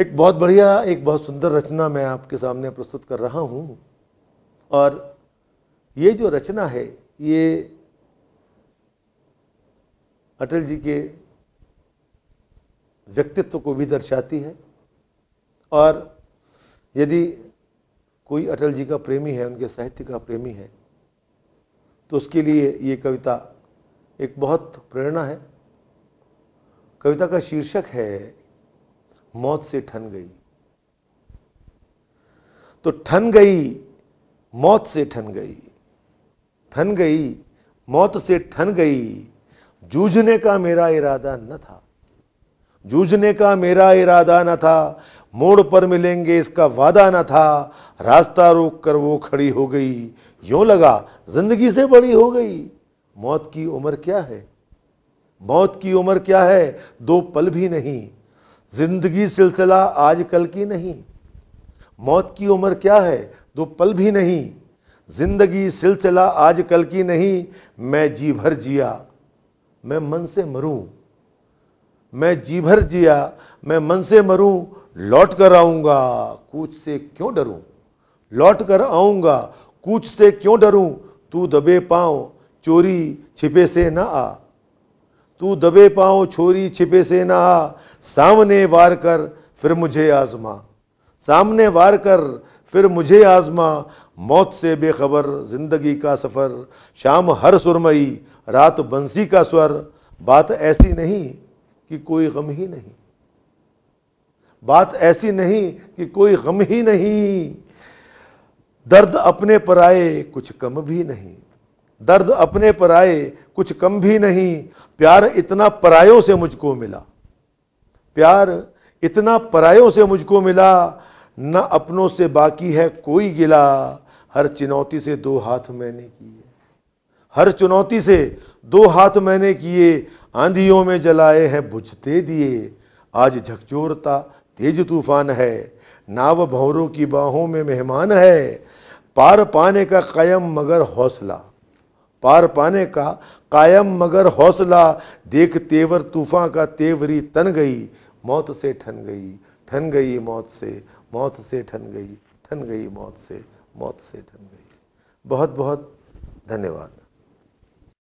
एक बहुत बढ़िया एक बहुत सुंदर रचना मैं आपके सामने प्रस्तुत कर रहा हूँ और ये जो रचना है ये अटल जी के व्यक्तित्व को भी दर्शाती है और यदि कोई अटल जी का प्रेमी है उनके साहित्य का प्रेमी है तो उसके लिए ये कविता एक बहुत प्रेरणा है कविता का शीर्षक है मौत से ठन गई तो ठन गई मौत से ठन गई ठन गई मौत से ठन गई जूझने का मेरा इरादा न था जूझने का मेरा इरादा न था मोड़ पर मिलेंगे इसका वादा न था रास्ता रोक कर वो खड़ी हो गई यूं लगा जिंदगी से बड़ी हो गई मौत की उम्र क्या है मौत की उम्र क्या है दो पल भी नहीं जिंदगी सिलसिला आजकल की नहीं मौत की उम्र क्या है दो पल भी नहीं जिंदगी सिलसिला आजकल की नहीं मैं जी भर जिया मैं मन से मरूं मैं जी भर जिया मैं मन से मरूं लौट कर आऊंगा कुछ से क्यों डरूं लौट कर आऊँगा कुछ से क्यों डरूं तू दबे पाओ चोरी छिपे से ना आ तू दबे पाओ छोरी छिपे से ना सामने वार कर फिर मुझे आजमा सामने वार कर फिर मुझे आजमा मौत से बेखबर ज़िंदगी का सफ़र शाम हर सुरमई रात बंसी का स्वर बात ऐसी नहीं कि कोई गम ही नहीं बात ऐसी नहीं कि कोई गम ही नहीं दर्द अपने पर आए कुछ कम भी नहीं दर्द अपने पर आए कुछ कम भी नहीं प्यार इतना परायों से मुझको मिला प्यार इतना परायों से मुझको मिला न अपनों से बाकी है कोई गिला हर चुनौती से दो हाथ मैंने किए हर चुनौती से दो हाथ मैंने किए आंधियों में जलाए हैं बुझते दिए आज झकझोरता तेज तूफान है नाव भौरों की बाहों में मेहमान है पार पाने का कायम मगर हौसला पार पाने का कायम मगर हौसला देख तेवर तूफान का तेवरी तन गई मौत से ठन गई ठन गई मौत से मौत से ठन गई ठन गई मौत से मौत से ठन गई बहुत बहुत धन्यवाद